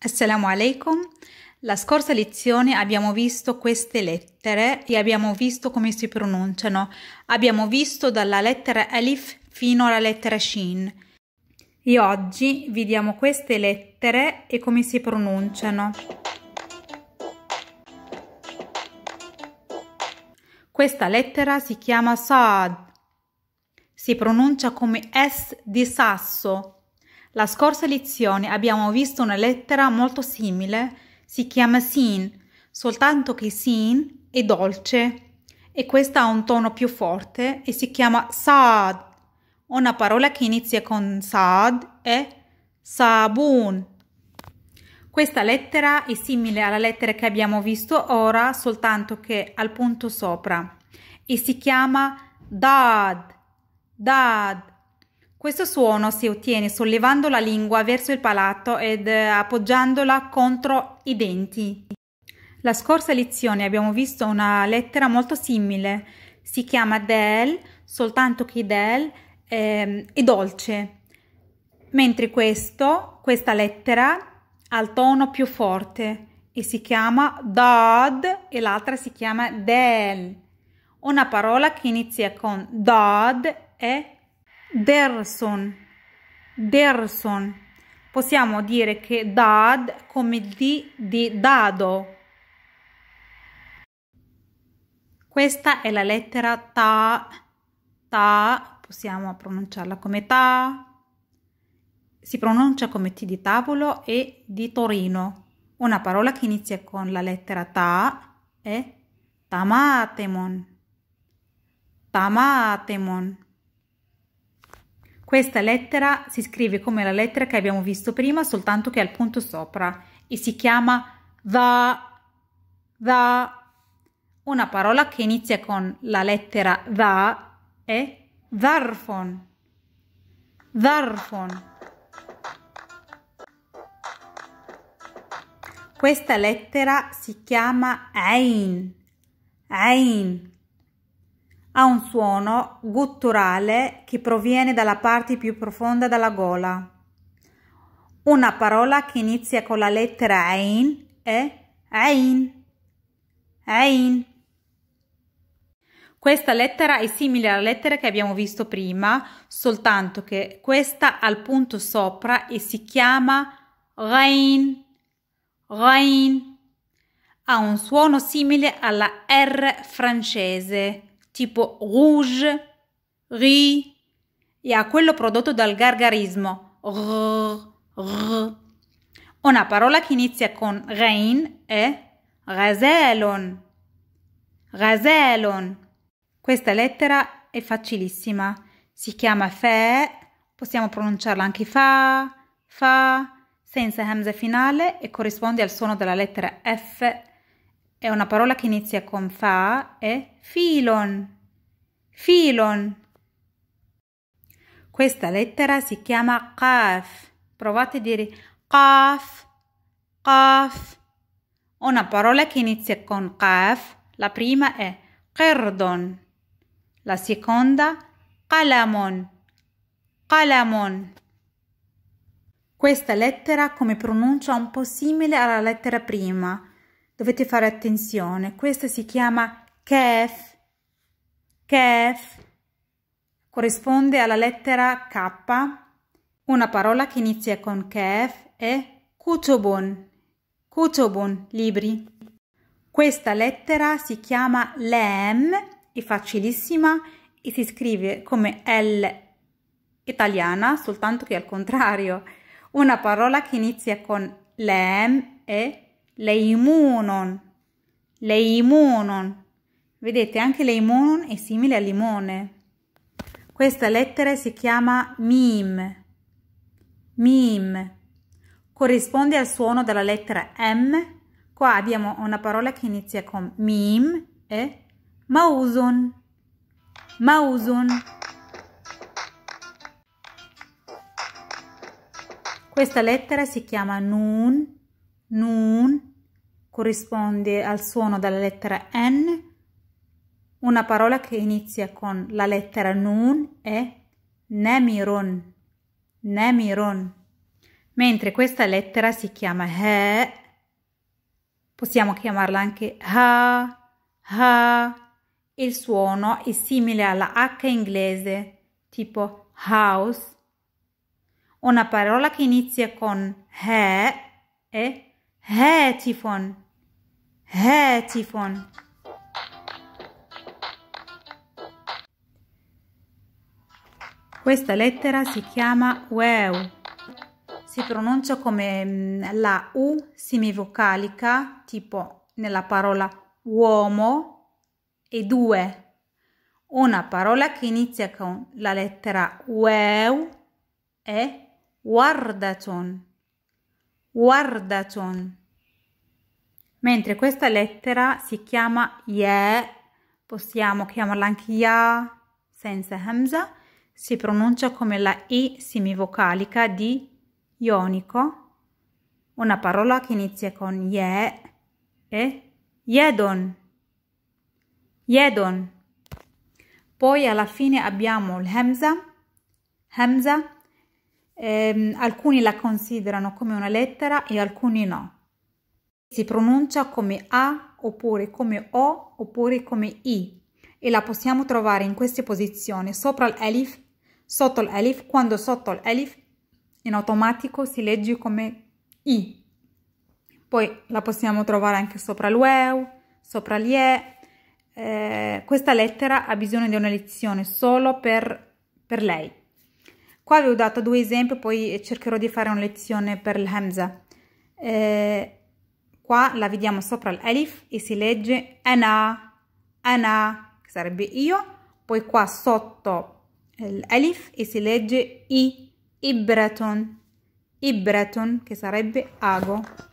Assalamu alaikum. La scorsa lezione abbiamo visto queste lettere e abbiamo visto come si pronunciano. Abbiamo visto dalla lettera Alif fino alla lettera Shin. E oggi vediamo queste lettere e come si pronunciano. Questa lettera si chiama Saad. Si pronuncia come S di sasso la scorsa lezione abbiamo visto una lettera molto simile, si chiama sin, soltanto che sin è dolce e questa ha un tono più forte e si chiama Saad. Una parola che inizia con Saad è sabun. Questa lettera è simile alla lettera che abbiamo visto ora, soltanto che al punto sopra e si chiama dad. Dad questo suono si ottiene sollevando la lingua verso il palato ed eh, appoggiandola contro i denti. La scorsa lezione abbiamo visto una lettera molto simile, si chiama del, soltanto che del eh, è dolce, mentre questo, questa lettera ha il tono più forte e si chiama dod e l'altra si chiama del. Una parola che inizia con dod è derson, derson. Possiamo dire che dad come d di dado. Questa è la lettera ta, ta, possiamo pronunciarla come ta. Si pronuncia come t di tavolo e di Torino. Una parola che inizia con la lettera ta è tamatemon. Tamatemon. Questa lettera si scrive come la lettera che abbiamo visto prima, soltanto che è al punto sopra e si chiama va, va. Una parola che inizia con la lettera va è varfon, varfon. Questa lettera si chiama ein, ein. Ha un suono gutturale che proviene dalla parte più profonda della gola. Una parola che inizia con la lettera EIN è EIN. Ain. Questa lettera è simile alla lettera che abbiamo visto prima, soltanto che questa ha il punto sopra e si chiama REIN. Rain. Ha un suono simile alla R francese tipo rouge, ri, e a quello prodotto dal gargarismo r, r. Una parola che inizia con rein è Raselon. Raselon. Questa lettera è facilissima. Si chiama fe, possiamo pronunciarla anche fa, fa, senza hamza finale e corrisponde al suono della lettera F è una parola che inizia con fa, è filon. Filon. Questa lettera si chiama qaf. Provate a dire qaf, qaf. Una parola che inizia con qaf, la prima è qirdon, la seconda qalamon, qalamon. Questa lettera come pronuncia un po' simile alla lettera prima, dovete fare attenzione. Questa si chiama kef, kef, corrisponde alla lettera K. Una parola che inizia con kef è kutubun, kutubun, libri. Questa lettera si chiama lem, è facilissima e si scrive come L italiana, soltanto che al contrario. Una parola che inizia con lem è Leimunon, leimunon. Vedete, anche leimunon è simile al limone. Questa lettera si chiama mim. Mim. Corrisponde al suono della lettera M. Qua abbiamo una parola che inizia con mim e mausun, mausun. Questa lettera si chiama nun Nun corrisponde al suono della lettera N. Una parola che inizia con la lettera Nun è Nemiron. Nemiron. Mentre questa lettera si chiama He, possiamo chiamarla anche Ha, Ha. Il suono è simile alla H inglese, tipo house. Una parola che inizia con He è هاتف هاتف Questa lettera si chiama WEU, si pronuncia come mm, la U semivocalica, tipo nella parola uomo, e due. Una parola che inizia con la lettera WEU è guardaton, guardaton. Mentre questa lettera si chiama Ye, possiamo chiamarla anche Ya senza Hamza, si pronuncia come la I semivocalica di ionico, una parola che inizia con Ye e Yedon. Yedon. Poi alla fine abbiamo il Hamza, Hamza, ehm, alcuni la considerano come una lettera e alcuni no si pronuncia come A oppure come O oppure come I e la possiamo trovare in queste posizioni sopra l'elif, sotto l'elif, quando sotto l'elif in automatico si legge come I. Poi la possiamo trovare anche sopra l'ueu, sopra l'ie. Eh, questa lettera ha bisogno di una lezione solo per, per lei. Qua vi ho dato due esempi, poi cercherò di fare una lezione per l'Hamza. Eh, Qua la vediamo sopra l'alif e si legge ana, ana, che sarebbe io, poi qua sotto eh, l'alif e si legge i, ibraton, ibraton, che sarebbe ago.